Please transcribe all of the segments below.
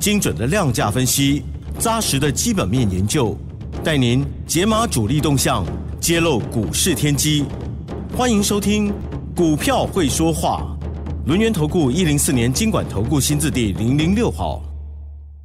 精准的量价分析，扎实的基本面研究，带您解码主力动向，揭露股市天机。欢迎收听《股票会说话》，轮源投顾一零四年经管投顾新字第零零六号。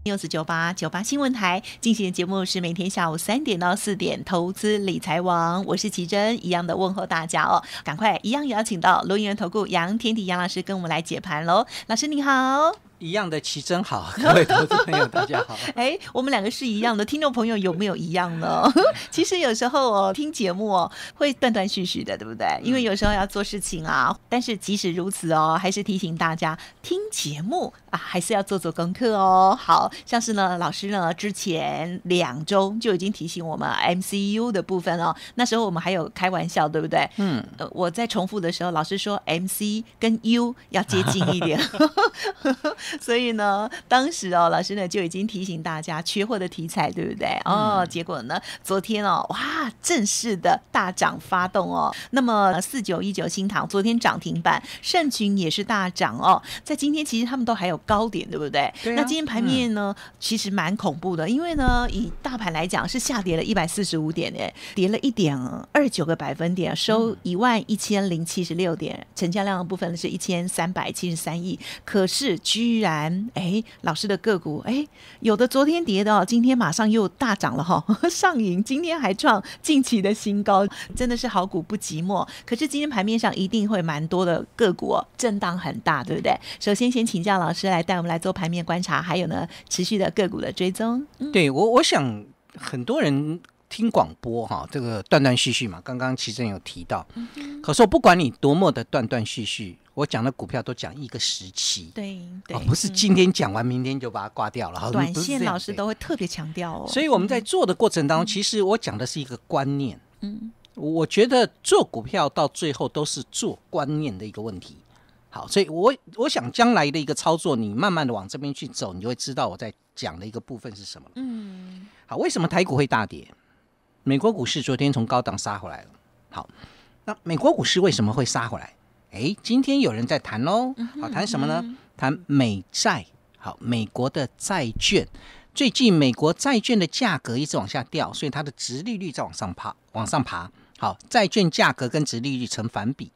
六四九八九八新闻台进行的节目是每天下午三点到四点，投资理财王，我是奇珍，一样的问候大家哦，赶快一样邀请到轮源投顾杨天迪杨老师跟我们来解盘喽，老师你好。一样的棋真好，各位投资朋友大家好。哎，我们两个是一样的，听众朋友有没有一样呢？其实有时候哦，听节目哦，会断断续续的，对不对？因为有时候要做事情啊。但是即使如此哦，还是提醒大家听节目。啊，还是要做做功课哦。好像是呢，老师呢之前两周就已经提醒我们 M C U 的部分了。那时候我们还有开玩笑，对不对？嗯。呃，我在重复的时候，老师说 M C 跟 U 要接近一点，所以呢，当时哦，老师呢就已经提醒大家缺货的题材，对不对？哦。结果呢，昨天哦，哇，正式的大涨发动哦。那么四九一九新塘昨天涨停板，盛群也是大涨哦。在今天其实他们都还有。高点对不对？那今天盘面呢，其实蛮恐怖的，因为呢，以大盘来讲是下跌了一百四十五点，哎，跌了一点二九个百分点，收一万一千零七十六点，成交量的部分是一千三百七十三亿。可是居然，哎，老师的个股，哎，有的昨天跌的，今天马上又大涨了哈，上瘾，今天还创近期的新高，真的是好股不寂寞。可是今天盘面上一定会蛮多的个股震荡很大，对不对？首先先请教老师。来带我们来做盘面观察，还有呢，持续的个股的追踪。对我，我想很多人听广播哈，这个断断续续嘛。刚刚其实有提到，可是我不管你多么的断断续续，我讲的股票都讲一个时期。对，不是今天讲完，明天就把它挂掉了。短线老师都会特别强调哦。所以我们在做的过程当中，其实我讲的是一个观念。嗯，我觉得做股票到最后都是做观念的一个问题。好，所以，我我想将来的一个操作，你慢慢的往这边去走，你就会知道我在讲的一个部分是什么。嗯，好，为什么台股会大跌？美国股市昨天从高档杀回来了。好，那美国股市为什么会杀回来？哎，今天有人在谈喽。好，谈什么呢？谈美债。好，美国的债券最近美国债券的价格一直往下掉，所以它的值利率在往上爬，往上爬。好，债券价格跟值利率成反比，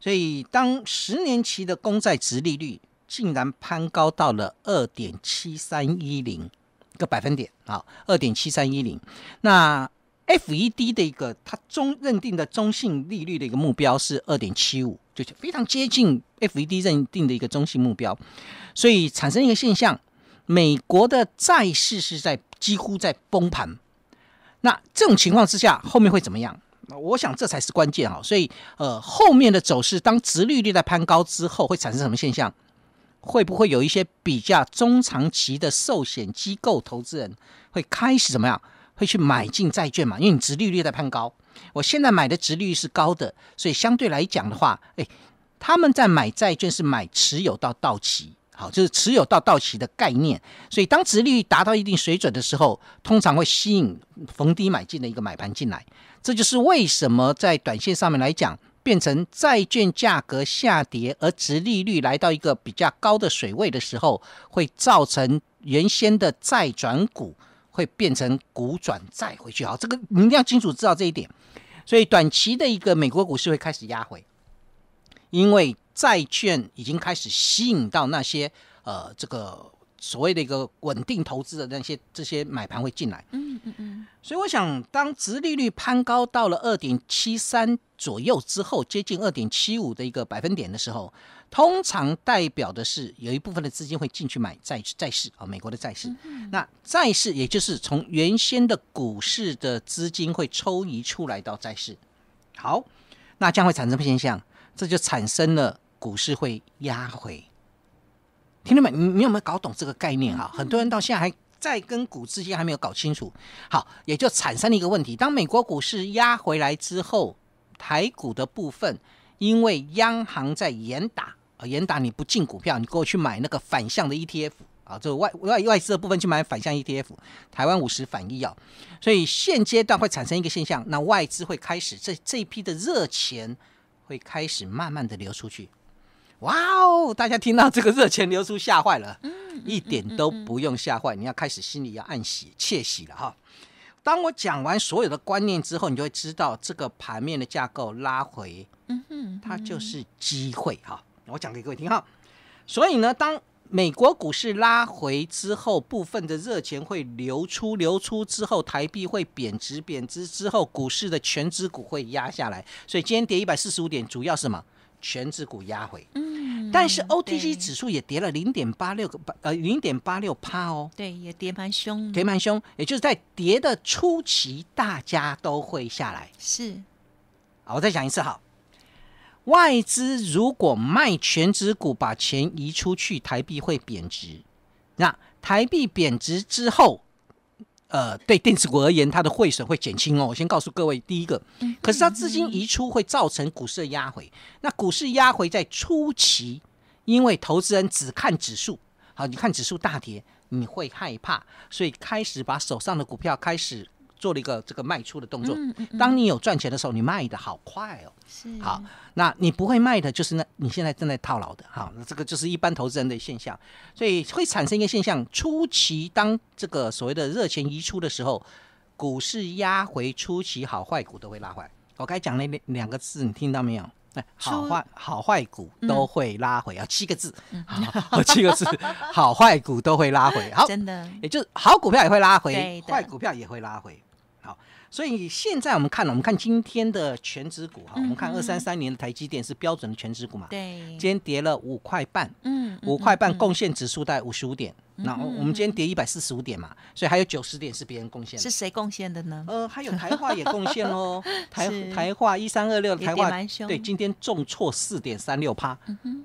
所以当十年期的公债值利率竟然攀高到了二点七三一零个百分点，啊，二点七三一零。那 F E D 的一个它中认定的中性利率的一个目标是二点七五，就非常接近 F E D 认定的一个中性目标，所以产生一个现象，美国的债市是在几乎在崩盘。那这种情况之下，后面会怎么样？我想这才是关键哈，所以呃，后面的走势，当殖利率在攀高之后，会产生什么现象？会不会有一些比较中长期的寿险机构投资人会开始怎么样？会去买进债券嘛？因为你殖利率在攀高，我现在买的殖利率是高的，所以相对来讲的话，哎，他们在买债券是买持有到到期，好，就是持有到到期的概念。所以当殖利率达到一定水准的时候，通常会吸引逢低买进的一个买盘进来。这就是为什么在短线上面来讲，变成债券价格下跌，而值利率来到一个比较高的水位的时候，会造成原先的债转股会变成股转债回去。好，这个你一定要清楚知道这一点。所以短期的一个美国股市会开始压回，因为债券已经开始吸引到那些呃这个。所谓的一个稳定投资的那些这些买盘会进来，嗯嗯嗯，所以我想，当殖利率攀高到了二点七三左右之后，接近二点七五的一个百分点的时候，通常代表的是有一部分的资金会进去买债债市啊，美国的债市。那债市也就是从原先的股市的资金会抽移出来到债市，好，那将会产生现象，这就产生了股市会压回。听众们，你你有没有搞懂这个概念啊？很多人到现在还在跟股之间还没有搞清楚，好，也就产生了一个问题：当美国股市压回来之后，台股的部分，因为央行在严打，严打你不进股票，你给我去买那个反向的 ETF 啊，这个外外外资的部分去买反向 ETF，台湾五十反医药，所以现阶段会产生一个现象，那外资会开始这这一批的热钱会开始慢慢的流出去。哇哦！大家听到这个热钱流出，吓坏了。嗯，一点都不用吓坏，你要开始心里要暗喜、窃喜了哈。当我讲完所有的观念之后，你就会知道这个盘面的架构拉回，嗯哼，它就是机会哈。我讲给各位听哈。所以呢，当美国股市拉回之后，部分的热钱会流出，流出之后，台币会贬值，贬值之后，股市的全支股会压下来。所以今天跌一百四十五点，主要是什么？全指股压回，嗯，但是 OTC 指数也跌了零点八六个，呃，零点八六趴哦，对，也跌蛮凶，跌蛮凶，也就是在跌的初期，大家都会下来。是，好，我再讲一次，哈，外资如果卖全指股，把钱移出去，台币会贬值，那台币贬值之后。呃，对电子股而言，它的汇损会减轻哦。我先告诉各位，第一个，可是它资金移出会造成股市的压回。那股市压回在初期，因为投资人只看指数，好，你看指数大跌，你会害怕，所以开始把手上的股票开始。做了一个这个卖出的动作。嗯嗯当你有赚钱的时候，你卖的好快哦。是。好，那你不会卖的，就是那你现在正在套牢的。好，那这个就是一般投资人的现象，所以会产生一个现象：初期当这个所谓的热钱移出的时候，股市压回，初期好坏股都会拉回。我刚讲了两两个字，你听到没有？好坏好坏股都会拉回，啊，七个字。好，七个字，好坏股都会拉回。好，真的，也就是好股票也会拉回，坏股票也会拉回。所以现在我们看了，我们看今天的全值股哈，我们看二三三年的台积电是标准的全值股嘛？对，今天跌了五块半，嗯，五块半贡献指数在五十五点，那我们今天跌一百四十五点嘛，所以还有九十点是别人贡献，是谁贡献的呢？呃，还有台化也贡献哦，台台化一三二六台化对，今天重挫四点三六%，趴，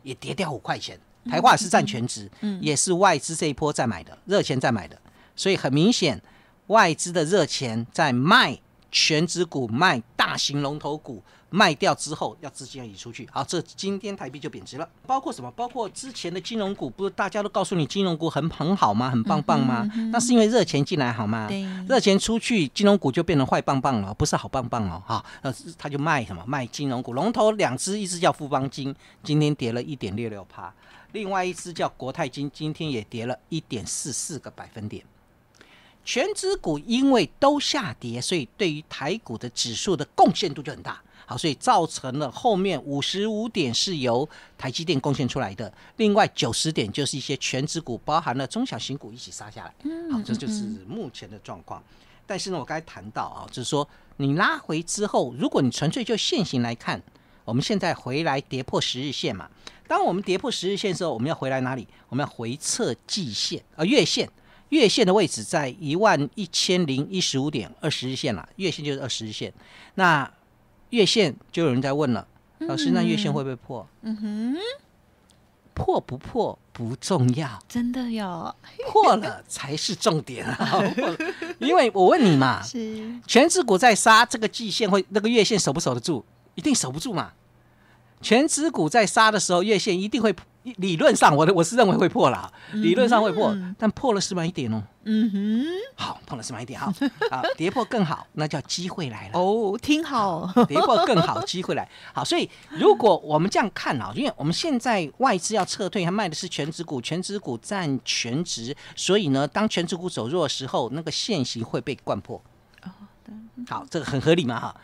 也跌掉五块钱，台化是占全值，嗯，也是外资这一波在买的，热钱在买的，所以很明显。外资的热钱在卖全指股、卖大型龙头股，卖掉之后要资金要移出去，好，这今天台币就贬值了。包括什么？包括之前的金融股，不是大家都告诉你金融股很很好吗？很棒棒吗？那是因为热钱进来，好吗？热钱出去，金融股就变成坏棒棒了，不是好棒棒哦。哈。呃，他就卖什么？卖金融股龙头两只，一只叫富邦金，今天跌了一点六六趴；另外一只叫国泰金，今天也跌了一点四四个百分点。全指股因为都下跌，所以对于台股的指数的贡献度就很大。好，所以造成了后面五十五点是由台积电贡献出来的，另外九十点就是一些全指股，包含了中小型股一起杀下来。好，这就是目前的状况。但是呢，我刚才谈到啊，就是说你拉回之后，如果你纯粹就现行来看，我们现在回来跌破十日线嘛。当我们跌破十日线的时候，我们要回来哪里？我们要回测季线啊，月线。月线的位置在一万一千零一十五点二十日线了，月线就是二十日线。那月线就有人在问了，老师，那月线会会破？嗯哼，破不破不重要，真的哟。破了才是重点啊！因为我问你嘛，全指股在杀，这个季线会那个月线守不守得住？一定守不住嘛。全指股在杀的时候，月线一定会理论上，我我是认为会破了，理论上会破，但破了是慢一点哦。嗯哼，好，破了是慢一点，好，啊，跌破更好，那叫机会来了哦，挺好，跌破更好，机会来，好，所以如果我们这样看啊，因为我们现在外资要撤退，它卖的是全值股，全值股占全值，所以呢，当全值股走弱的时候，那个现形会被灌破。哦，好，这个很合理嘛，哈。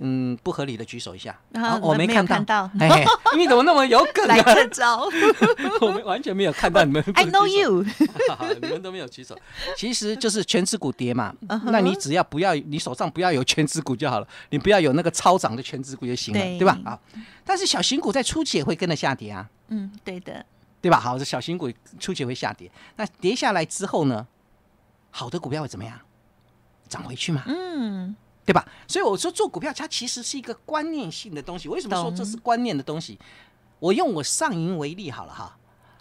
嗯，不合理的举手一下，我没看到。哎，你怎么那么有梗呢？来招，我们完全没有看到你们。I know you，你们都没有举手。其实就是全值股跌嘛，那你只要不要你手上不要有全值股就好了，你不要有那个超涨的全值股就行了，对吧？啊，但是小型股在初期也会跟着下跌啊。嗯，对的。对吧？好，这小型股初期会下跌，那跌下来之后呢，好的股票会怎么样？涨回去嘛？嗯。对吧？所以我说做股票，它其实是一个观念性的东西。为什么说这是观念的东西？我用我上银为例好了哈。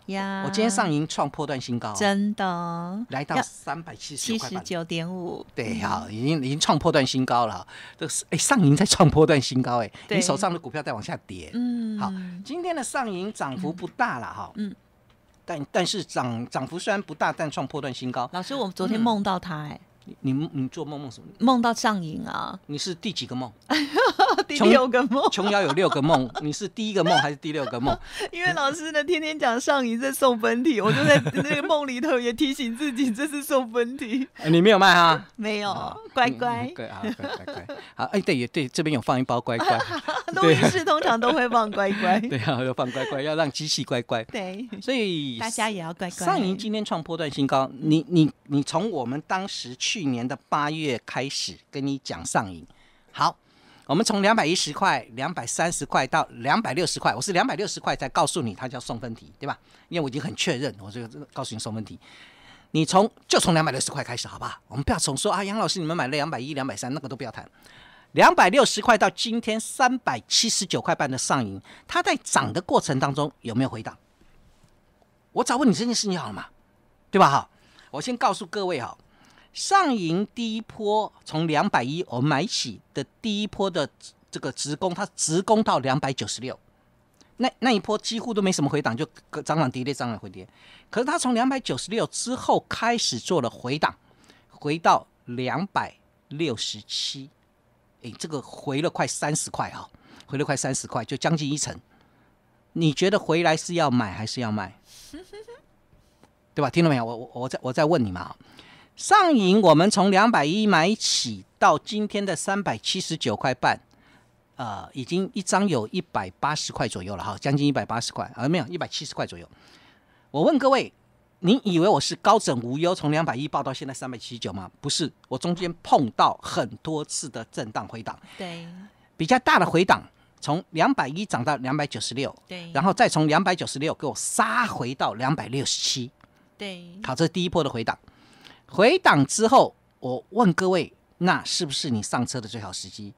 呀！我今天上银创破断新高，真的来到三百七七十九点五。对呀，已经已经创破断新高了。这是哎，上银在创破断新高哎。你手上的股票在往下跌。嗯。好，今天的上银涨幅不大了哈。嗯。但但是涨涨幅虽然不大，但创破断新高。老师，我昨天梦到它哎。你你你做梦梦什么？梦到上瘾啊！你是第几个梦？第六个梦。琼 瑶有六个梦，你是第一个梦还是第六个梦？因为老师呢天天讲上瘾在送分题，我就在那个梦里头也提醒自己这是送分题。你没有卖哈？没有，乖乖，乖好乖乖好。哎，对对，这边有放一包乖乖。录音室通常都会放乖乖。对啊，要放乖乖，要让机器乖乖。对，所以大家也要乖乖。上瘾今天创破断新高，你你你从我们当时去。去年的八月开始跟你讲上瘾。好，我们从两百一十块、两百三十块到两百六十块，我是两百六十块才告诉你它叫送分题，对吧？因为我已经很确认，我就告诉你送分题。你从就从两百六十块开始，好不好？我们不要从说啊，杨老师你们买了两百一、两百三，那个都不要谈。两百六十块到今天三百七十九块半的上瘾，它在涨的过程当中有没有回档？我早问你这件事，情好了嘛？对吧？哈，我先告诉各位哈。上影第一波从两百一，我买起的，第一波的这个直攻，它直攻到两百九十六，那那一波几乎都没什么回档，就涨涨跌跌，涨涨回跌。可是它从两百九十六之后开始做了回档，回到两百六十七，哎，这个回了快三十块啊，回了快三十块，就将近一成。你觉得回来是要买还是要卖？对吧？听到没有？我我我再我再问你嘛。上影，我们从两百一买起到今天的三百七十九块半，呃，已经一张有一百八十块左右了哈，将近一百八十块，呃，没有一百七十块左右。我问各位，你以为我是高枕无忧，从两百一报到现在三百七十九吗？不是，我中间碰到很多次的震荡回档。对，比较大的回档，从两百一涨到两百九十六，对，然后再从两百九十六给我杀回到两百六十七，对，好，这是第一波的回档。回档之后，我问各位，那是不是你上车的最好时机？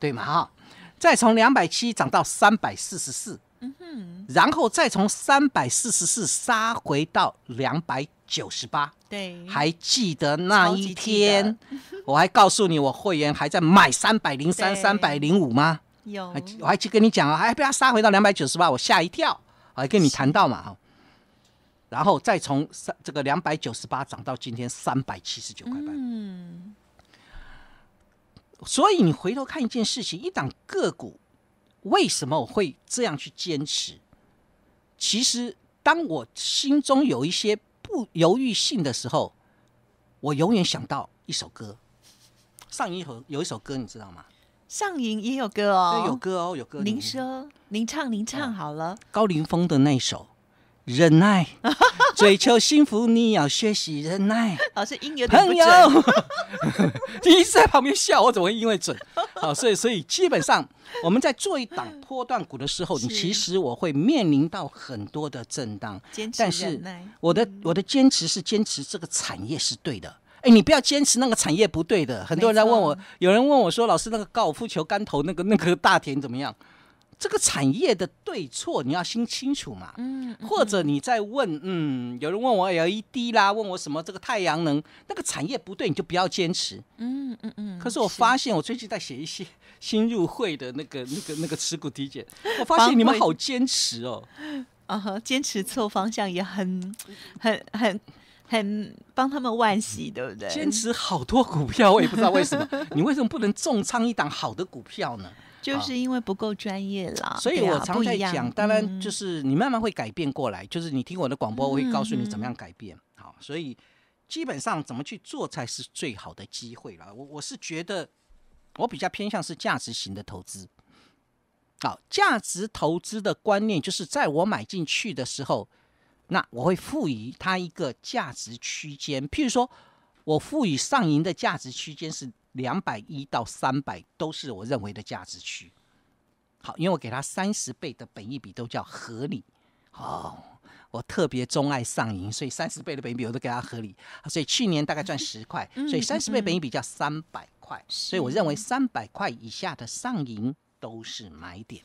对吗？哈，再从两百七涨到三百四十四，嗯哼，然后再从三百四十四杀回到两百九十八，对，还记得那一天，我还告诉你，我会员还在买三百零三、三百零五吗？有，我还去跟你讲啊，还被他杀回到两百九十八，我吓一跳，还跟你谈到嘛，哈。然后再从三这个两百九十八涨到今天三百七十九块半。嗯。所以你回头看一件事情，一档个股为什么会这样去坚持？其实，当我心中有一些不犹豫性的时候，我永远想到一首歌。上一有有一首歌，你知道吗？上瘾也有歌哦。有歌哦，有歌。您说，您唱，您唱好了。高凌风的那一首。忍耐，追求幸福，你要学习忍耐。老 师音源朋友，你在旁边笑，我怎么会因为准？好，所以，所以基本上我们在做一档波段股的时候，你其实我会面临到很多的震荡。坚持但是我的我的坚持是坚持这个产业是对的。哎，你不要坚持那个产业不对的。很多人在问我，有人问我说：“老师，那个高尔夫球杆头那个那个大田怎么样？”这个产业的对错，你要心清楚嘛。嗯，或者你在问，嗯，有人问我 LED 啦，问我什么这个太阳能，那个产业不对，你就不要坚持。嗯嗯嗯。可是我发现我最近在写一些新入会的那个、那个、那个持股体检，我发现你们好坚持哦。啊哈，坚持错方向也很、很、很、很帮他们万喜，对不对？坚持好多股票，我也不知道为什么。你为什么不能重仓一档好的股票呢？就是因为不够专业了，所以我常在讲，当然就是你慢慢会改变过来。就是你听我的广播，我会告诉你怎么样改变。好，所以基本上怎么去做才是最好的机会了。我我是觉得，我比较偏向是价值型的投资。好，价值投资的观念就是在我买进去的时候，那我会赋予它一个价值区间。譬如说，我赋予上银的价值区间是。两百一到三百都是我认为的价值区。好，因为我给它三十倍的本一比都叫合理。哦，我特别钟爱上银，所以三十倍的本一比我都给它合理。所以去年大概赚十块，所以三十倍本一比叫三百块。所以我认为三百块以下的上银都是买点。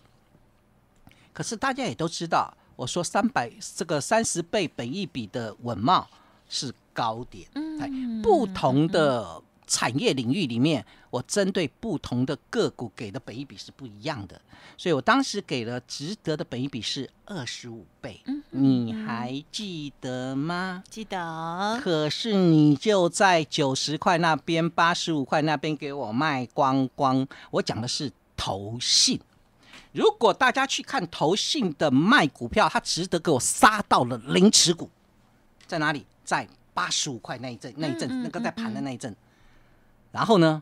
可是大家也都知道，我说三百这个三十倍本一比的稳茂是高点。嗯，不同的。产业领域里面，我针对不同的个股给的本一比是不一样的，所以我当时给了值得的本一比是二十五倍，你还记得吗？记得。可是你就在九十块那边、八十五块那边给我卖光光。我讲的是投信，如果大家去看投信的卖股票，他值得给我杀到了零持股，在哪里？在八十五块那一阵那一阵，那个在盘的那一阵。然后呢？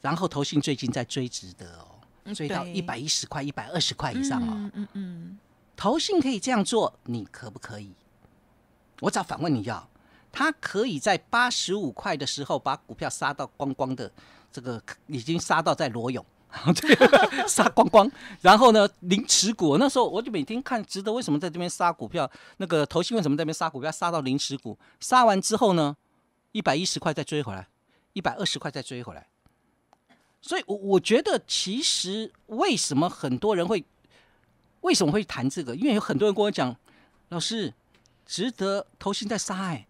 然后投信最近在追值得哦，追到一百一十块、一百二十块以上哦。嗯嗯嗯，投信可以这样做，你可不可以？我只要反问你要，他可以在八十五块的时候把股票杀到光光的，这个已经杀到在裸泳，杀光光。然后呢，零持股那时候我就每天看值得为什么在这边杀股票，那个投信为什么在这边杀股票，杀到零持股，杀完之后呢，一百一十块再追回来。一百二十块再追回来，所以，我我觉得其实为什么很多人会为什么会谈这个？因为有很多人跟我讲，老师，值得投信在杀哎，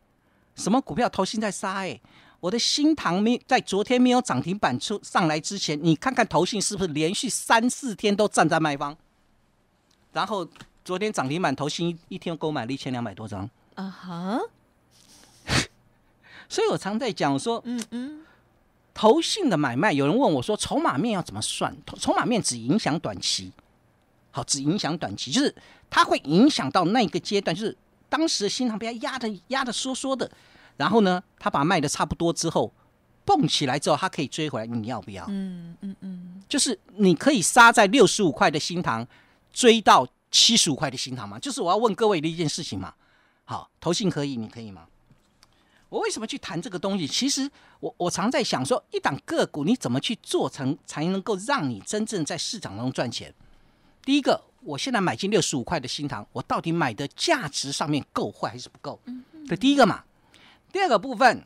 什么股票投信在杀哎？我的新塘没在昨天没有涨停板出上来之前，你看看投信是不是连续三四天都站在卖方？然后昨天涨停板投信一天购买了一千两百多张。啊哈。所以我常在讲说，嗯嗯，投信的买卖，有人问我说，筹码面要怎么算？筹码面只影响短期，好，只影响短期，就是它会影响到那个阶段，就是当时的新塘被它压的压的缩缩的，然后呢，他把卖的差不多之后，蹦起来之后，他可以追回来，你要不要？嗯嗯嗯，就是你可以杀在六十五块的新塘，追到七十五块的新塘吗？就是我要问各位的一件事情嘛，好，投信可以，你可以吗？我为什么去谈这个东西？其实我我常在想说，一档个股你怎么去做成才能够让你真正在市场中赚钱？第一个，我现在买进六十五块的新塘，我到底买的价值上面够坏还是不够？嗯这第一个嘛。第二个部分，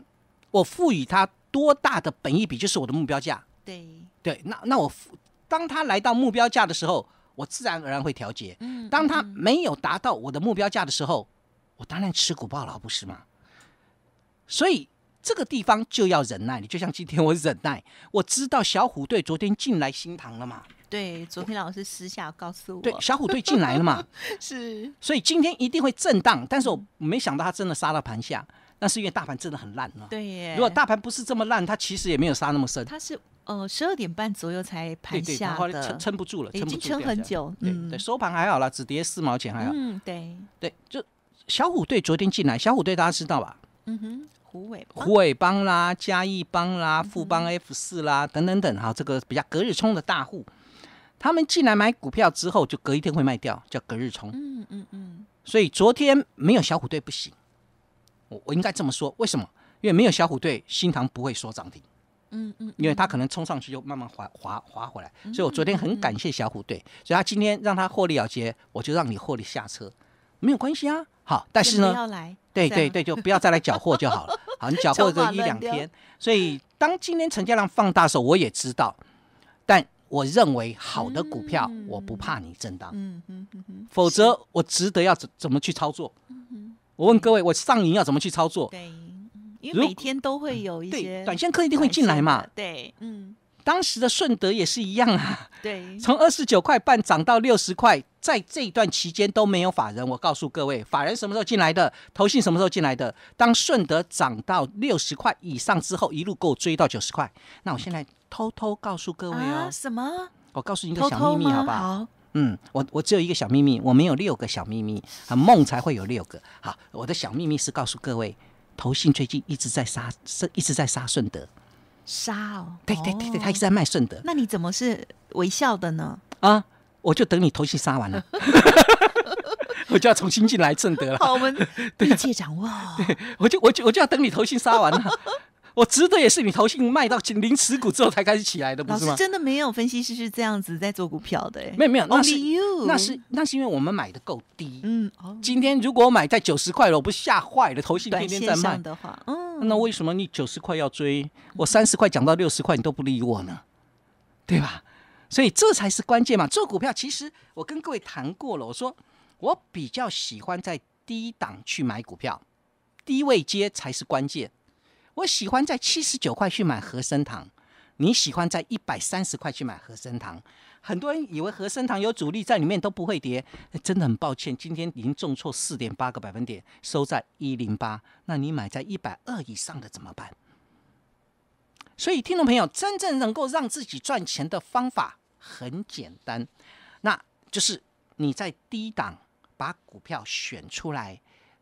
我赋予它多大的本益比，就是我的目标价。对对，那那我当它来到目标价的时候，我自然而然会调节。嗯。当它没有达到我的目标价的时候，我当然持股暴了，不是吗？所以这个地方就要忍耐，你就像今天我忍耐，我知道小虎队昨天进来新塘了嘛？对，昨天老师私下告诉我，对，小虎队进来了嘛？是，所以今天一定会震荡，但是我没想到他真的杀到盘下，那是因为大盘真的很烂了。对，耶，如果大盘不是这么烂，他其实也没有杀那么深。他是呃十二点半左右才盘下的，撑撑不住了，已经撑很久，对，收盘还好了，只跌四毛钱，还好。嗯，对，对，就小虎队昨天进来，小虎队大家知道吧？嗯哼，虎尾虎尾帮啦，嘉义帮啦，富邦 F 四啦，等等等，哈，这个比较隔日冲的大户，他们进来买股票之后，就隔一天会卖掉，叫隔日冲。嗯嗯嗯。所以昨天没有小虎队不行，我我应该这么说，为什么？因为没有小虎队，新塘不会说涨停。嗯嗯。因为他可能冲上去就慢慢滑滑滑回来，所以我昨天很感谢小虎队，所以他今天让他获利了结，我就让你获利下车。没有关系啊，好，但是呢，对对对，就不要再来缴获就好了。好，你缴获个一两天，所以当今天成交量放大时，候，我也知道，但我认为好的股票我不怕你震荡，嗯嗯嗯嗯，否则我值得要怎怎么去操作？嗯嗯，我问各位，我上瘾要怎么去操作？对，因为每天都会有一些短线客一定会进来嘛。对，嗯，当时的顺德也是一样啊，对，从二十九块半涨到六十块。在这一段期间都没有法人，我告诉各位，法人什么时候进来的？投信什么时候进来的？当顺德涨到六十块以上之后，一路给我追到九十块。那我现在偷偷告诉各位哦，什么？我告诉你一个小秘密，好不好？嗯，我我只有一个小秘密，我没有六个小秘密啊，梦才会有六个。好，我的小秘密是告诉各位，投信最近一直在杀，是一直在杀顺德，杀哦。对对对对，他一直在卖顺德。那你怎么是微笑的呢？啊。我就等你头薪杀完了，我就要重新进来正德了。好，我们密 切掌握。对，我就我就我就要等你头薪杀完了，我值得也是你头信卖到零持股之后才开始起来的，不是吗？真的没有分析师是这样子在做股票的，哎，没有没有 y o u 那是那是因为我们买的够低。嗯，今天如果买在九十块了，我不吓坏了，头信天天在卖的话，嗯，那为什么你九十块要追？我三十块讲到六十块，你都不理我呢？对吧？所以这才是关键嘛！做股票，其实我跟各位谈过了，我说我比较喜欢在低档去买股票，低位接才是关键。我喜欢在七十九块去买和生堂，你喜欢在一百三十块去买和生堂。很多人以为和生堂有主力在里面都不会跌，真的很抱歉，今天已经重挫四点八个百分点，收在一零八。那你买在一百二以上的怎么办？所以，听众朋友，真正能够让自己赚钱的方法很简单，那就是你在低档把股票选出来，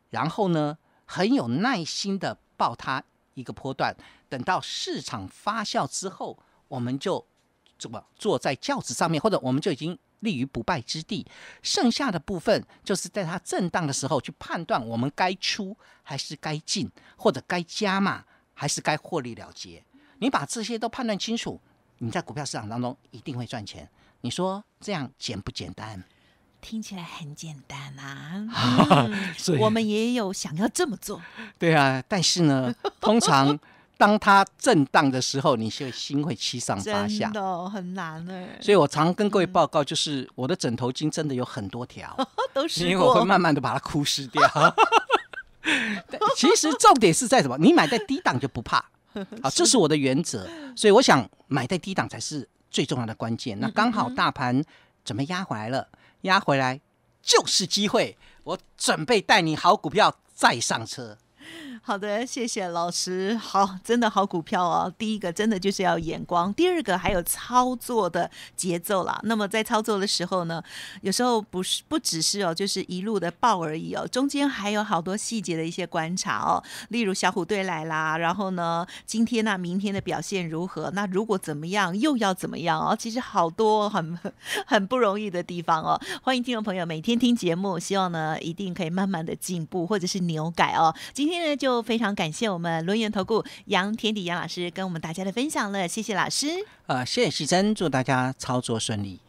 然后呢，很有耐心的抱它一个波段，等到市场发酵之后，我们就怎么坐在轿子上面，或者我们就已经立于不败之地。剩下的部分就是在它震荡的时候去判断我们该出还是该进，或者该加码还是该获利了结。你把这些都判断清楚，你在股票市场当中一定会赚钱。你说这样简不简单？听起来很简单啊。我们也有想要这么做。对啊，但是呢，通常当它震荡的时候，你的心会七上八下，真的很难哎。所以我常跟各位报告，就是我的枕头巾真的有很多条，都因为我会慢慢的把它枯湿掉。其实重点是在什么？你买在低档就不怕。好，这是我的原则，所以我想买在低档才是最重要的关键。那刚好大盘准备压回来了？压回来就是机会，我准备带你好股票再上车。好的，谢谢老师。好，真的好股票哦。第一个真的就是要眼光，第二个还有操作的节奏啦。那么在操作的时候呢，有时候不是不只是哦，就是一路的爆而已哦，中间还有好多细节的一些观察哦。例如小虎队来啦，然后呢，今天呢，明天的表现如何？那如果怎么样，又要怎么样哦？其实好多很 很不容易的地方哦。欢迎听众朋友每天听节目，希望呢一定可以慢慢的进步或者是扭改哦。今天呢就。非常感谢我们轮源投顾杨天底杨老师跟我们大家的分享了，谢谢老师。呃，谢谢徐峥，祝大家操作顺利。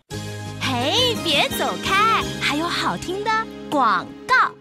嘿，别走开，还有好听的广告。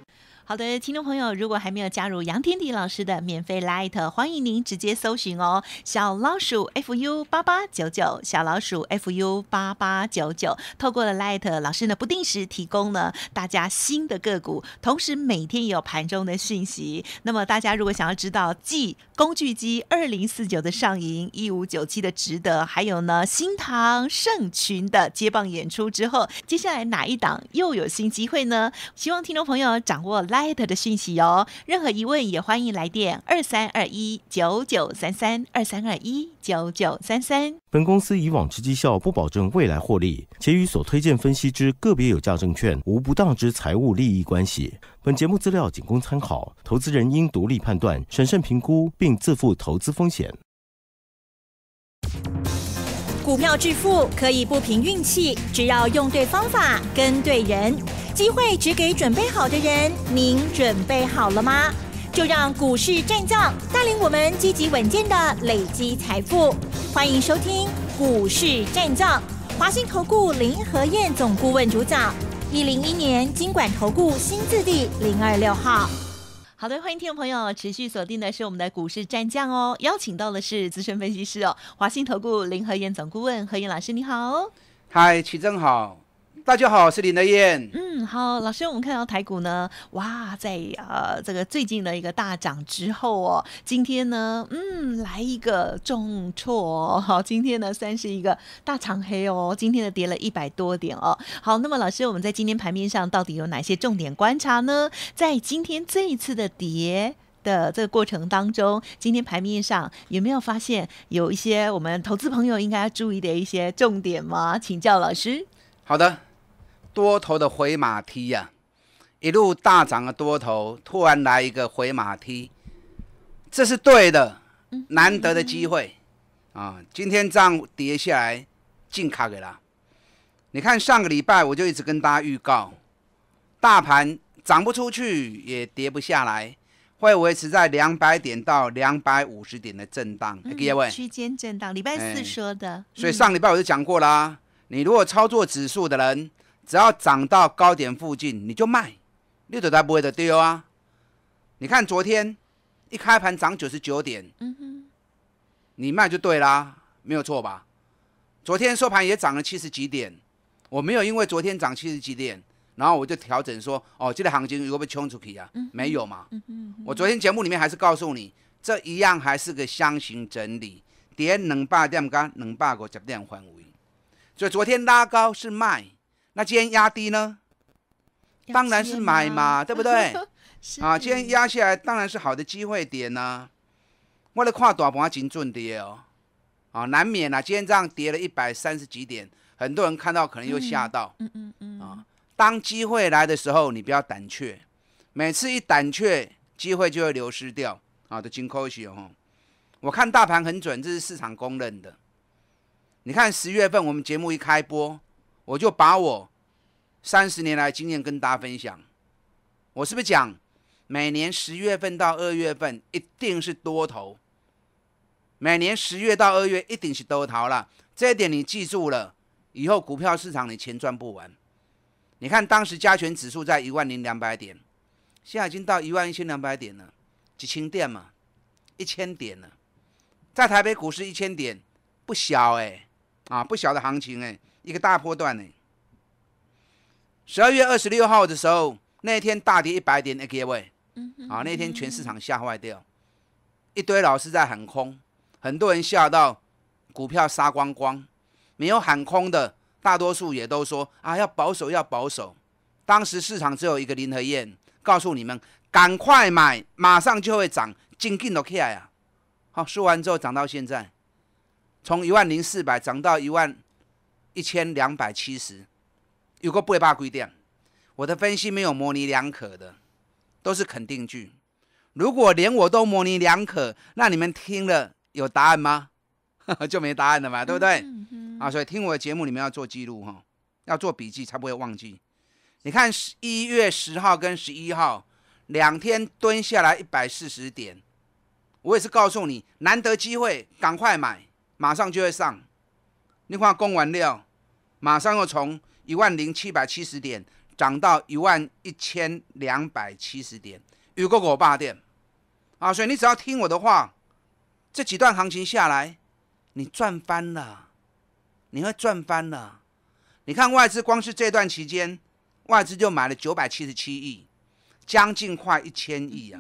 好的，听众朋友，如果还没有加入杨天迪老师的免费 Light，欢迎您直接搜寻哦。小老鼠 FU 八八九九，小老鼠 FU 八八九九。透过了 Light 老师呢，不定时提供了大家新的个股，同时每天也有盘中的讯息。那么大家如果想要知道继工具机二零四九的上影一五九七的值得，还有呢新唐盛群的接棒演出之后，接下来哪一档又有新机会呢？希望听众朋友掌握。的讯息哟，任何疑问也欢迎来电二三二一九九三三二三二一九九三三。本公司以往之绩效不保证未来获利，且与所推荐分析之个别有价证券无不当之财务利益关系。本节目资料仅供参考，投资人应独立判断、审慎评估，并自负投资风险。股票致富可以不凭运气，只要用对方法，跟对人。机会只给准备好的人，您准备好了吗？就让股市战将带领我们积极稳健的累积财富。欢迎收听股市战将，华兴投顾林和燕总顾问主讲，一零一年经管投顾新字第零二六号。好的，欢迎听众朋友持续锁定的是我们的股市战将哦，邀请到的是资深分析师哦，华兴投顾林和燕总顾问，何燕老师你好，嗨，齐正好。大家好，我是林德燕。嗯，好，老师，我们看到台股呢，哇，在呃这个最近的一个大涨之后哦，今天呢，嗯，来一个重挫，好，今天呢算是一个大长黑哦，今天的跌了一百多点哦。好，那么老师，我们在今天盘面上到底有哪些重点观察呢？在今天这一次的跌的这个过程当中，今天盘面上有没有发现有一些我们投资朋友应该要注意的一些重点吗？请教老师。好的。多头的回马踢呀，一路大涨的多头突然来一个回马踢，这是对的，难得的机会啊！今天这样跌下来，进卡给他。你看上个礼拜我就一直跟大家预告，大盘涨不出去也跌不下来，会维持在两百点到两百五十点的震荡，区间震荡。礼拜四说的，所以上礼拜我就讲过啦。你如果操作指数的人。只要涨到高点附近，你就卖，你头台不会的丢啊！你看昨天一开盘涨九十九点，嗯哼，你卖就对啦，没有错吧？昨天收盘也涨了七十几点，我没有因为昨天涨七十几点，然后我就调整说，哦，这个行情如果被冲出去啊，没有嘛？嗯我昨天节目里面还是告诉你，这一样还是个箱型整理，跌两百点加两百个十点范围，所以昨天拉高是卖。那今天压低呢？当然是买嘛，对不对？啊，今天压下来当然是好的机会点呐。我在跨短盘精准跌哦，啊，难免啊，今天这样跌了一百三十几点，很多人看到可能又吓到。嗯嗯嗯。啊，当机会来的时候，你不要胆怯。每次一胆怯，机会就会流失掉。啊，的，金科一哦。我看大盘很准，这是市场公认的。你看十月份我们节目一开播。我就把我三十年来经验跟大家分享，我是不是讲每年十月份到二月份一定是多头？每年十月到二月一定是多头了，这一点你记住了，以后股票市场你钱赚不完。你看当时加权指数在一万零两百点，现在已经到一万一千两百点了，几千点嘛，一千点了，在台北股市一千点不小哎，啊不小的行情哎。一个大波段呢。十二月二十六号的时候，那一天大跌一百点，那个位，嗯啊，那天全市场吓坏掉，一堆老师在喊空，很多人吓到，股票杀光光。没有喊空的，大多数也都说啊，要保守，要保守。当时市场只有一个林和燕告诉你们，赶快买，马上就会涨，紧紧起来啊。好，说完之后涨到现在，从一万零四百涨到一万。一千两百七十，有个不怕规定，我的分析没有模棱两可的，都是肯定句。如果连我都模棱两可，那你们听了有答案吗？就没答案了嘛，对不对？啊，所以听我的节目，你们要做记录哈，要做笔记才不会忘记。你看，一月十号跟十一号两天蹲下来一百四十点，我也是告诉你，难得机会，赶快买，马上就会上。你块供完料。马上又从一万零七百七十点涨到一万一千两百七十点，有个我霸点啊！所以你只要听我的话，这几段行情下来，你赚翻了，你会赚翻了。你看外资光是这段期间，外资就买了九百七十七亿，将近快一千亿啊！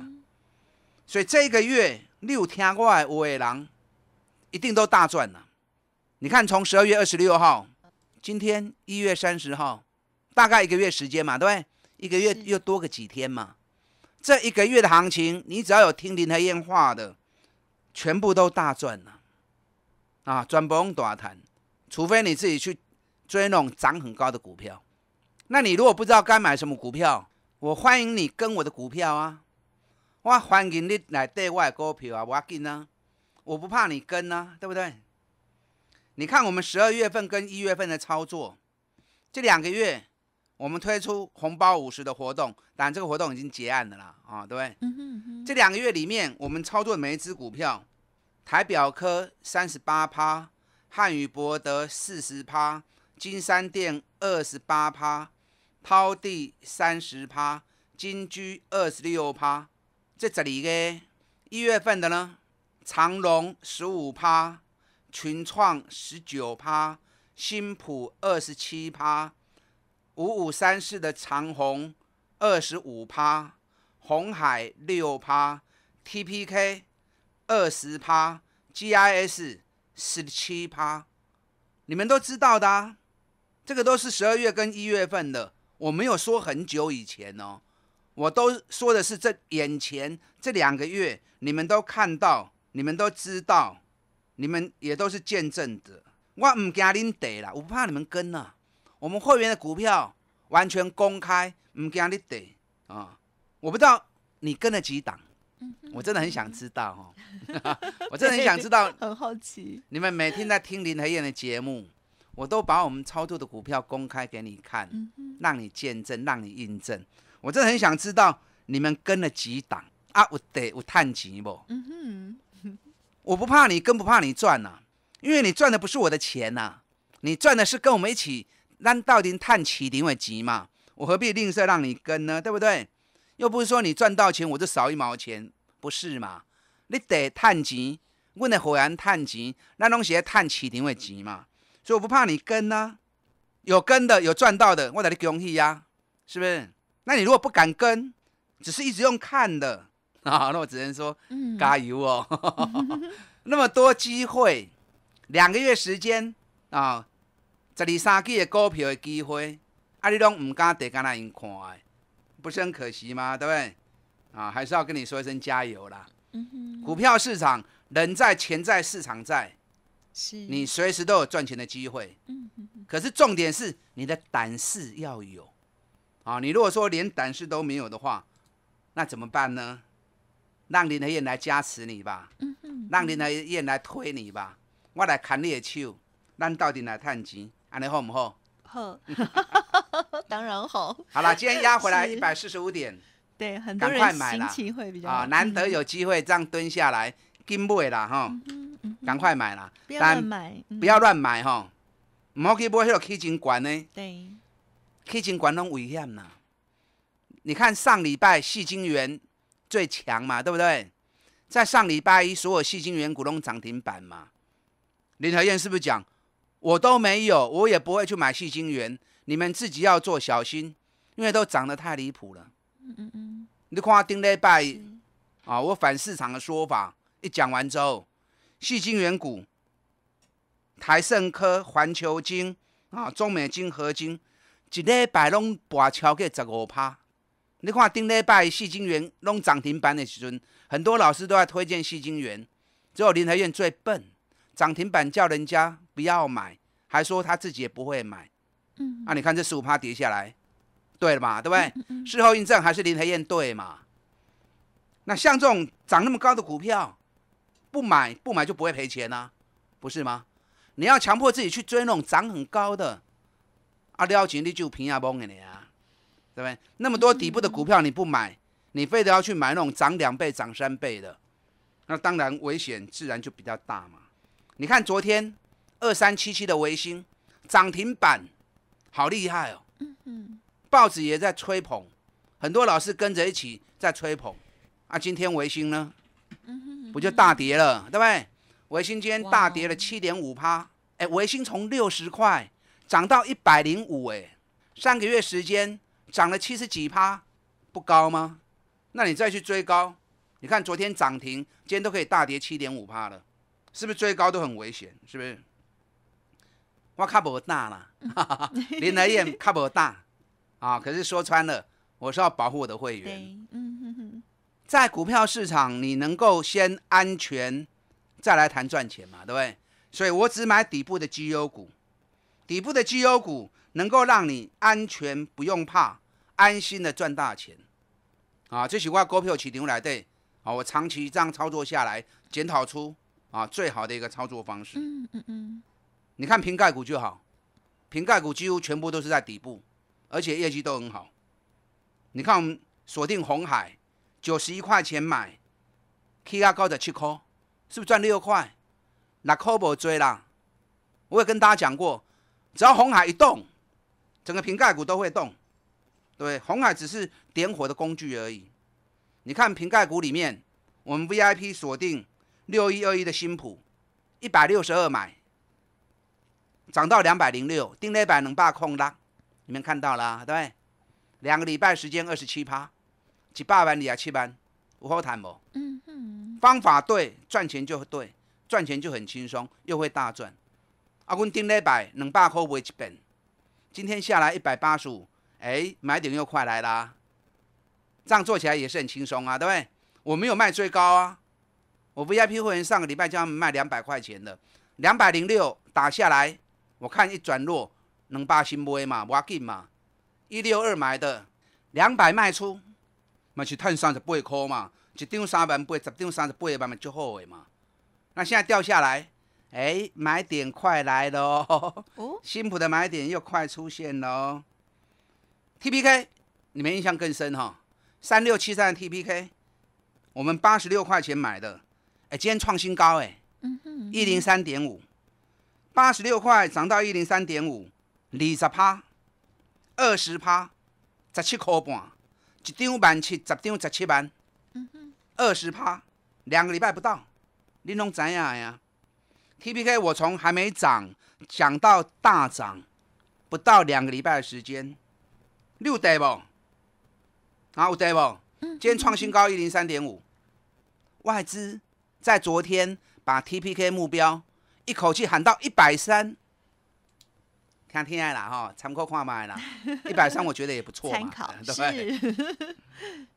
所以这个月，六天外五的人一定都大赚了。你看，从十二月二十六号。今天一月三十号，大概一个月时间嘛，对不对？一个月又多个几天嘛。这一个月的行情，你只要有听林和燕话的，全部都大赚了啊！赚不用大谈，除非你自己去追那种涨很高的股票。那你如果不知道该买什么股票，我欢迎你跟我的股票啊！我欢迎你来对外股票啊，我跟啊，我不怕你跟啊，对不对？你看，我们十二月份跟一月份的操作，这两个月我们推出红包五十的活动，当然这个活动已经结案了啦，啊，对不对？嗯哼哼。这两个月里面，我们操作的每一只股票，台表科三十八趴，汉语博德四十趴，金山店二十八趴，抛地三十趴，金居二十六趴。在这里的，一月份的呢，长隆十五趴。群创十九趴，新普二十七趴，五五三四的长虹二十五趴，红海六趴，TPK 二十趴，GIS 十七趴，你们都知道的，啊，这个都是十二月跟一月份的，我没有说很久以前哦，我都说的是这眼前这两个月，你们都看到，你们都知道。你们也都是见证者。我唔惊恁跌啦，我不怕你们跟啦。我们会员的股票完全公开，唔惊你跌啊！我不知道你跟了几档，我真的很想知道哦，我真的很想知道，很好奇。你们每天在听林和燕的节目，我都把我们操作的股票公开给你看，让你见证，让你印证。我真的很想知道你们跟了几档啊，有跌有探钱不？嗯哼。我不怕你跟不怕你赚呐，因为你赚的不是我的钱呐，你赚的是跟我们一起让道底探起顶位钱嘛，我何必吝啬让你跟呢，对不对？又不是说你赚到钱我就少一毛钱，不是嘛？你得探钱，问的火然探钱，那东西探起顶位钱嘛，所以我不怕你跟呐，有跟的有赚到的，我带你恭喜呀，是不是？那你如果不敢跟，只是一直用看的。啊，那我只能说嗯，加油哦！那么多机会，两个月时间啊，十二三鸡的股票的机会，啊，你拢唔敢得敢那赢看的，不是很可惜吗？对不对？啊，还是要跟你说一声加油啦！嗯哼，股票市场人在，钱在市场在，是你随时都有赚钱的机会。嗯哼，可是重点是你的胆识要有。啊，你如果说连胆识都没有的话，那怎么办呢？让林来燕来加持你吧，让林来燕来推你吧，我来砍你的手，咱到底来探钱，安尼好唔好？好，当然好。好了，今天压回来一百四十五点，对，很多人买啦，心情会比较啊，难得有机会这样蹲下来金买啦，哈，赶快买啦，不要乱买，不要乱买哈，唔好去买迄个起金管呢，对，起金管拢危险啦。你看上礼拜戏精源。最强嘛，对不对？在上礼拜一，所有细晶圆股东涨停板嘛。林和燕是不是讲，我都没有，我也不会去买细晶圆，你们自己要做小心，因为都涨得太离谱了。嗯嗯嗯。你看啊，顶礼拜啊，我反市场的说法一讲完之后，细晶圆股、台盛科、环球晶啊、中美金合金，一礼拜拢破超过十五趴。你看顶礼拜戏金元弄涨停板的时阵，很多老师都在推荐戏金元，只有林和燕最笨，涨停板叫人家不要买，还说他自己也不会买。嗯，啊，你看这十五趴跌下来，对了嘛，对不对？事后印证还是林和燕对嘛？那像这种涨那么高的股票，不买不买就不会赔钱啊，不是吗？你要强迫自己去追那种涨很高的，啊了钱你就平呀给的啊。对不对？那么多底部的股票你不买，你非得要去买那种涨两倍、涨三倍的，那当然危险自然就比较大嘛。你看昨天二三七七的维新涨停板好厉害哦，嗯嗯，也在吹捧，很多老师跟着一起在吹捧啊。今天维新呢，不就大跌了，对不对？维新今天大跌了七点五趴，哎，维新从六十块涨到一百零五，哎，三个月时间。涨了七十几趴，不高吗？那你再去追高，你看昨天涨停，今天都可以大跌七点五趴了，是不是追高都很危险？是不是？我卡不大啦，林来燕卡不大啊！可是说穿了，我是要保护我的会员。在股票市场，你能够先安全，再来谈赚钱嘛，对不对？所以我只买底部的绩优股，底部的绩优股能够让你安全，不用怕。安心的赚大钱啊！这几块股票起牛来对啊，我长期这样操作下来，检讨出啊最好的一个操作方式。嗯嗯嗯，你看瓶盖股就好，瓶盖股几乎全部都是在底部，而且业绩都很好。你看锁定红海九十一块钱买，k R 高的七块，是不是赚六块？那扣不追啦。我也跟大家讲过，只要红海一动，整个瓶盖股都会动。对，红海只是点火的工具而已。你看瓶盖股里面，我们 VIP 锁定六一二一的新普，一百六十二买，涨到两百零六，定礼拜能把空啦，你们看到啦，对？两个礼拜时间二十七趴，几百万里啊七班，有好谈不？嗯哼，方法对，赚钱就对，赚钱就很轻松，又会大赚。啊，我丁礼拜两百块买一本，今天下来一百八十五。哎，买点又快来啦，这样做起来也是很轻松啊，对不对？我没有卖最高啊，我 VIP 会员上个礼拜叫他们卖两百块钱的，两百零六打下来，我看一转落，能八新普嘛，唔要紧嘛，一六二买的，两百卖出，嘛就赚三十八块嘛，一张三万八，十张三十八，万嘛就好个嘛。那现在掉下来，哎，买点快来咯，新普的买点又快出现咯。TPK，你们印象更深哈。三六七三的 TPK，我们八十六块钱买的，哎，今天创新高哎。一零三点五，八十六块涨到一零三点五，二十趴，二十趴，十七块半，一张万七，十张十七万。二十趴，两个礼拜不到，恁拢知影呀？TPK 我从还没涨讲到大涨，不到两个礼拜的时间。六跌嘛，啊，有跌嘛？今天创新高一零三点五，外资在昨天把 TPK 目标一口气喊到一百三，看天爱啦哈，参考看嘛啦。一百三我觉得也不错嘛。参考是。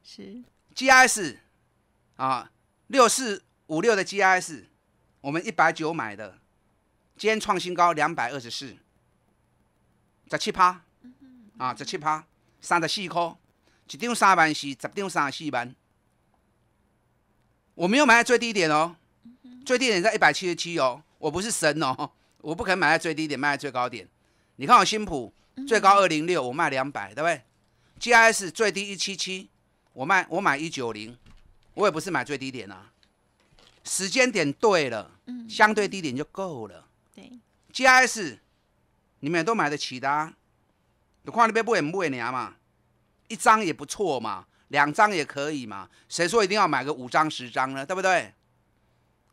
是。g s 啊，六四五六的 g s 我们一百九买的，今天创新高两百二十四，只七趴，啊，只七趴。三十四块，一张三万四，十张三十四万。我没有买在最低点哦，最低点在一百七十七哦。我不是神哦，我不可能买在最低点，卖在最高点。你看我新普最高二零六，我卖两百，对不对？G I S 最低一七七，我卖我买一九零，我也不是买最低点啊。时间点对了，相对低点就够了。对，G I S 你们都买得起的。啊。就看你边买不买，尔嘛，一张也不错嘛，两张也可以嘛，谁说一定要买个五张十张呢？对不对？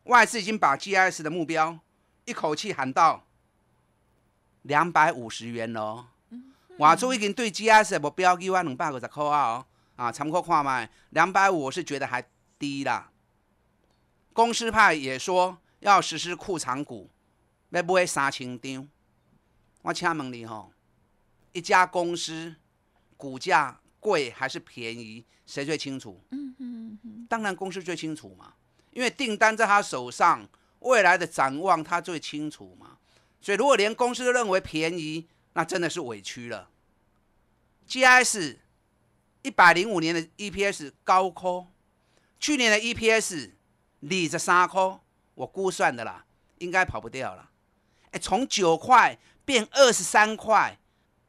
外资已经把 G S 的目标一口气喊到两百五十元咯。外哇，已经对 G S 的目标一万两百五十扣啊。啊，参考看卖，两百五我是觉得还低啦。公司派也说要实施库藏股，要买三千张。我请问你吼。一家公司股价贵还是便宜，谁最清楚？嗯嗯嗯，当然公司最清楚嘛，因为订单在他手上，未来的展望他最清楚嘛。所以如果连公司都认为便宜，那真的是委屈了。G S 一百零五年的 E P S 高科去年的 E P S 里着三颗，我估算的啦，应该跑不掉了。哎，从九块变二十三块。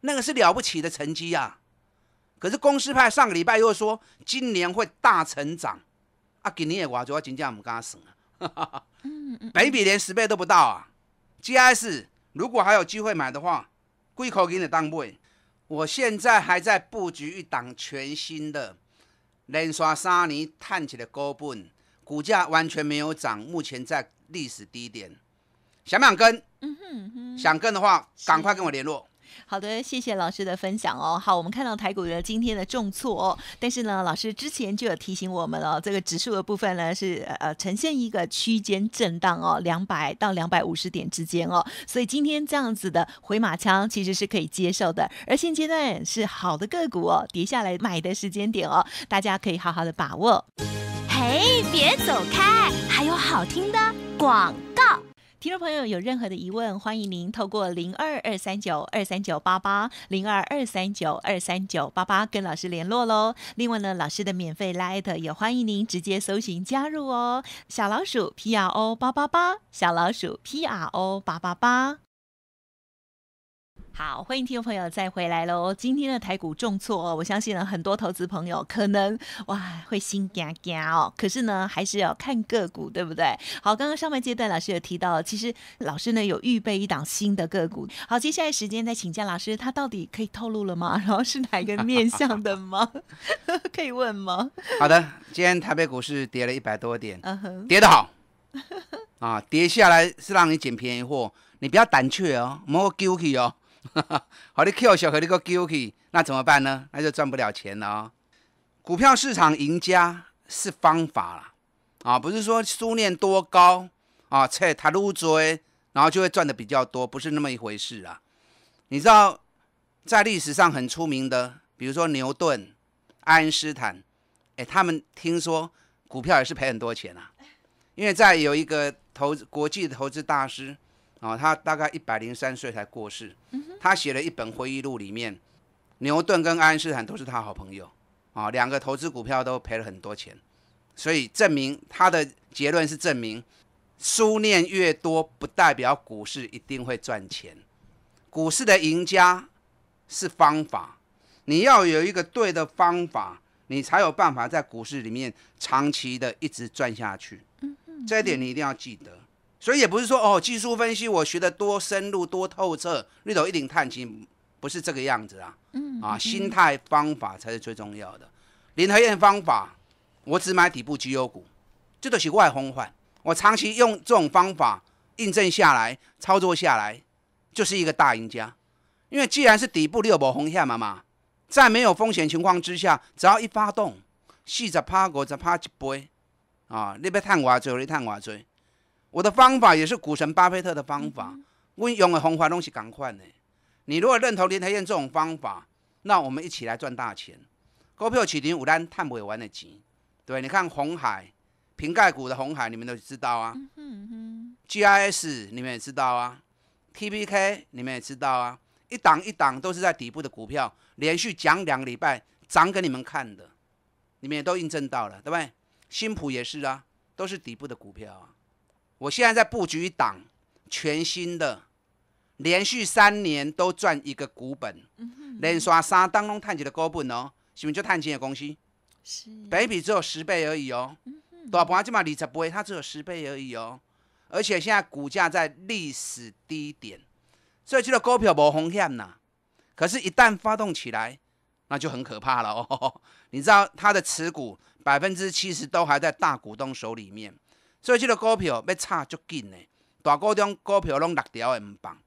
那个是了不起的成绩啊！可是公司派上个礼拜又说今年会大成长，啊今年也话主要金价我们刚升了，嗯嗯嗯，比连十倍都不到啊。G S 如果还有机会买的话，贵口给你当杯。我现在还在布局一档全新的连刷沙尼探起的 g o 股价完全没有涨，目前在历史低点。想不想跟？嗯哼哼，想跟的话，赶快跟我联络。好的，谢谢老师的分享哦。好，我们看到台股的今天的重挫哦，但是呢，老师之前就有提醒我们了，这个指数的部分呢是呃呃呈现一个区间震荡哦，两百到两百五十点之间哦，所以今天这样子的回马枪其实是可以接受的，而现阶段是好的个股哦，跌下来买的时间点哦，大家可以好好的把握。嘿，别走开，还有好听的广。听众朋友有任何的疑问，欢迎您透过零二二三九二三九八八零二二三九二三九八八跟老师联络喽。另外呢，老师的免费 l i t 也欢迎您直接搜寻加入哦。小老鼠 P R O 八八八，小老鼠 P R O 八八八。好，欢迎听众朋友再回来喽！今天的台股重挫哦，我相信呢很多投资朋友可能哇会心惊惊哦。可是呢，还是要看个股，对不对？好，刚刚上半阶段老师有提到，其实老师呢有预备一档新的个股。好，接下来时间再请教老师，他到底可以透露了吗？然 后是哪一个面向的吗？可以问吗？好的，今天台北股市跌了一百多点，嗯哼，跌得好 啊，跌下来是让你捡便宜货，你不要胆怯哦，莫丢弃哦。好你 k i l l 小和你个 g u 那怎么办呢？那就赚不了钱了哦。股票市场赢家是方法啦，啊，不是说书念多高啊，切他撸追，然后就会赚的比较多，不是那么一回事啊。你知道在历史上很出名的，比如说牛顿、爱因斯坦，哎，他们听说股票也是赔很多钱啊，因为在有一个投国际投资大师。啊，他大概一百零三岁才过世。他写了一本回忆录，里面牛顿跟爱因斯坦都是他好朋友。啊，两个投资股票都赔了很多钱，所以证明他的结论是证明：书念越多，不代表股市一定会赚钱。股市的赢家是方法，你要有一个对的方法，你才有办法在股市里面长期的一直赚下去。这一点你一定要记得。所以也不是说哦，技术分析我学得多深入多透彻，绿头一定探清，不是这个样子啊。嗯啊，心态方法才是最重要的。联合燕方法，我只买底部绩优股，这都是外风范。我长期用这种方法印证下来，操作下来就是一个大赢家。因为既然是底部六波红下来嘛，在没有风险情况之下，只要一发动，四十趴、五十趴一倍啊，你要赚我少，你赚我少。我的方法也是股神巴菲特的方法，我用的红法东西赶快的。你如果认同林台燕这种方法，那我们一起来赚大钱。股票起停五单探不完的钱，对，你看红海瓶盖股的红海，你们都知道啊。G I S 你们也知道啊，T P K 你们也知道啊，一档一档都是在底部的股票，连续讲两个礼拜涨给你们看的，你们也都印证到了，对不对？新普也是啊，都是底部的股票啊。我现在在布局一档全新的，连续三年都赚一个股本。嗯连刷三当中探底的高盘哦，是不叫探底的公司？是。每笔只有十倍而已哦。嗯哼。大盘起码二十倍，它只有十倍而已哦。而且现在股价在历史低点，所以这个股票无风险呐。可是，一旦发动起来，那就很可怕了哦。你知道它的持股百分之七十都还在大股东手里面。所以这个股票要炒足紧的，大股东股票拢落掉的唔放，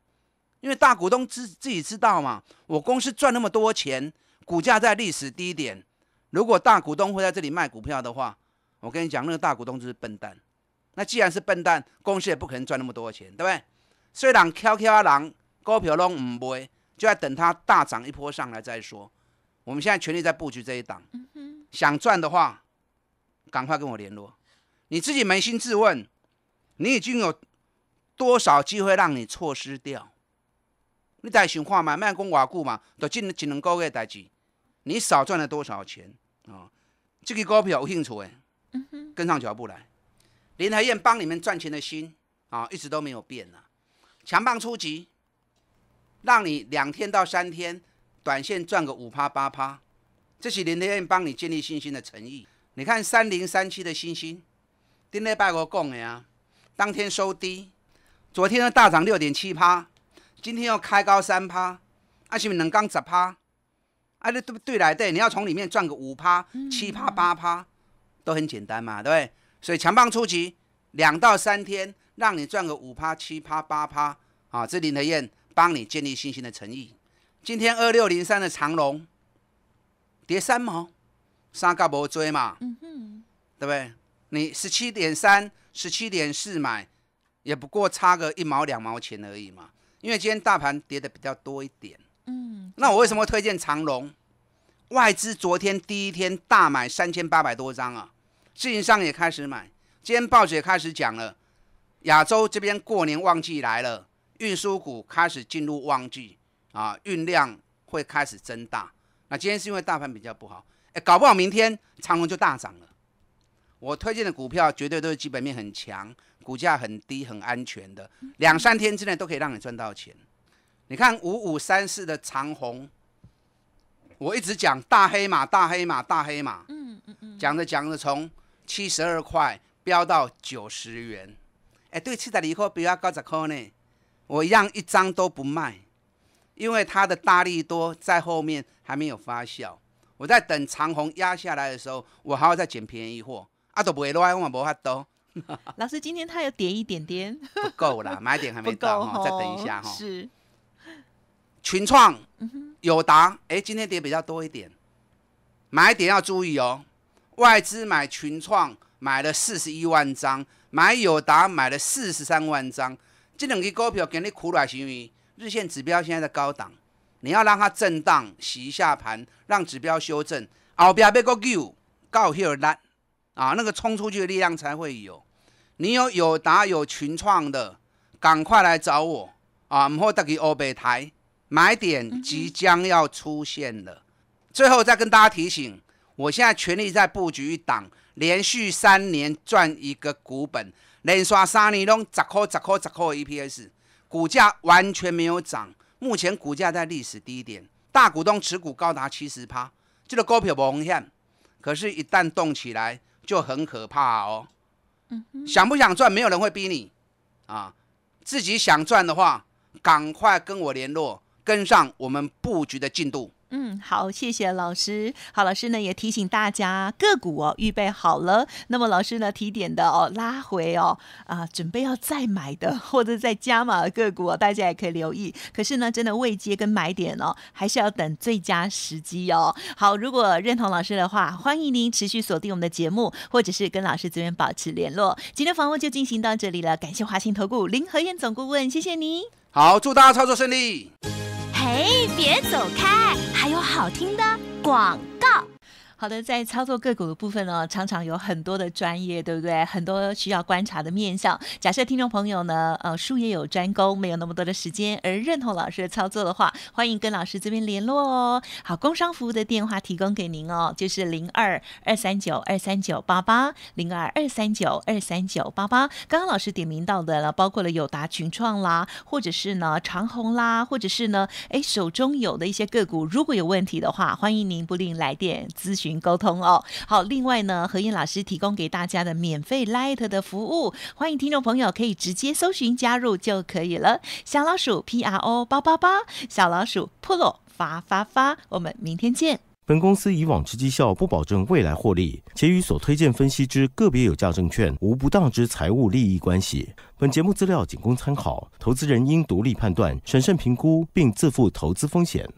因为大股东自自己知道嘛，我公司赚那么多钱，股价在历史低点，如果大股东会在这里卖股票的话，我跟你讲那个大股东就是笨蛋。那既然是笨蛋，公司也不可能赚那么多钱，对不对？虽然 QQ 啊狼股票拢唔卖，就要等它大涨一波上来再说。我们现在全力在布局这一档，想赚的话，赶快跟我联络。你自己扪心自问，你已经有多少机会让你错失掉？你再想看嘛，卖功寡固嘛？都进能两个月代志，你少赚了多少钱啊？这个股票有兴趣哎，跟上脚步来。林台燕帮你们赚钱的心啊，一直都没有变呐。强棒出级，让你两天到三天短线赚个五趴八趴，这是林台燕帮你建立信心的诚意。你看三零三七的星星。顶礼拜我讲的啊，当天收低，昨天呢大涨六点七趴，今天又开高三趴，啊，是不是能刚十趴？啊，对不对？来，对，你要从里面赚个五趴、七趴、八趴，都很简单嘛，对不对？所以强棒出击，两到三天让你赚个五趴、七趴、八趴，啊，这林德燕帮你建立信心的诚意。今天二六零三的长龙跌三毛，三角无追嘛，对不对？你十七点三、十七点四买，也不过差个一毛两毛钱而已嘛。因为今天大盘跌的比较多一点，嗯，那我为什么推荐长龙？外资昨天第一天大买三千八百多张啊，事营商也开始买。今天报纸也开始讲了，亚洲这边过年旺季来了，运输股开始进入旺季啊，运量会开始增大。那今天是因为大盘比较不好，哎，搞不好明天长龙就大涨了。我推荐的股票绝对都是基本面很强、股价很低、很安全的，两三天之内都可以让你赚到钱。你看五五三四的长虹，我一直讲大黑马、大黑马、大黑马，嗯嗯嗯，讲着讲着从七十二块飙到九十元，哎，对，七百里克比较高几克呢？我一样一张都不卖，因为它的大力多在后面还没有发酵，我在等长虹压下来的时候，我还要再捡便宜货。啊，都袂落，我嘛无法度。老师，今天他有点一点点不够啦，买点还没够，再等一下哈。是群创、友达，哎，今天跌比较多一点，买点要注意哦。外资买群创买了四十一万张，买友达买了四十三万张。这两支股票给你苦来是为日线指标现在的高档，你要让它震荡洗一下盘，让指标修正，后边要个救，高血力。啊，那个冲出去的力量才会有。你有有哪有群创的，赶快来找我啊！唔好得去欧北台，买点即将要出现了。最后再跟大家提醒，我现在全力在布局一档，连续三年赚一个股本，连刷三年拢十块、十块、十块的 EPS，股价完全没有涨，目前股价在历史低点，大股东持股高达七十趴，这个股票不风险，可是，一旦动起来。就很可怕哦，嗯，想不想赚？没有人会逼你啊，自己想赚的话，赶快跟我联络，跟上我们布局的进度。嗯，好，谢谢老师。好，老师呢也提醒大家，个股哦预备好了。那么老师呢提点的哦，拉回哦，啊，准备要再买的或者再加码的个股，大家也可以留意。可是呢，真的未接跟买点哦，还是要等最佳时机哦。好，如果认同老师的话，欢迎您持续锁定我们的节目，或者是跟老师这边保持联络。今天访问就进行到这里了，感谢华兴投顾林和燕总顾问，谢谢你。好，祝大家操作顺利。哎，别走开，还有好听的广告。好的，在操作个股的部分呢，常常有很多的专业，对不对？很多需要观察的面向。假设听众朋友呢，呃，术业有专攻，没有那么多的时间而认同老师的操作的话，欢迎跟老师这边联络哦。好，工商服务的电话提供给您哦，就是零二二三九二三九八八零二二三九二三九八八。刚刚老师点名到的了，包括了友达群创啦，或者是呢长虹啦，或者是呢，哎，手中有的一些个股，如果有问题的话，欢迎您不吝来电咨询。沟通哦，好。另外呢，何燕老师提供给大家的免费 l i t 的服务，欢迎听众朋友可以直接搜寻加入就可以了。小老鼠 P R O 八八八，小老鼠 P L O 发发发。我们明天见。本公司以往之绩效不保证未来获利，且与所推荐分析之个别有价证券无不当之财务利益关系。本节目资料仅供参考，投资人应独立判断、审慎评估，并自负投资风险。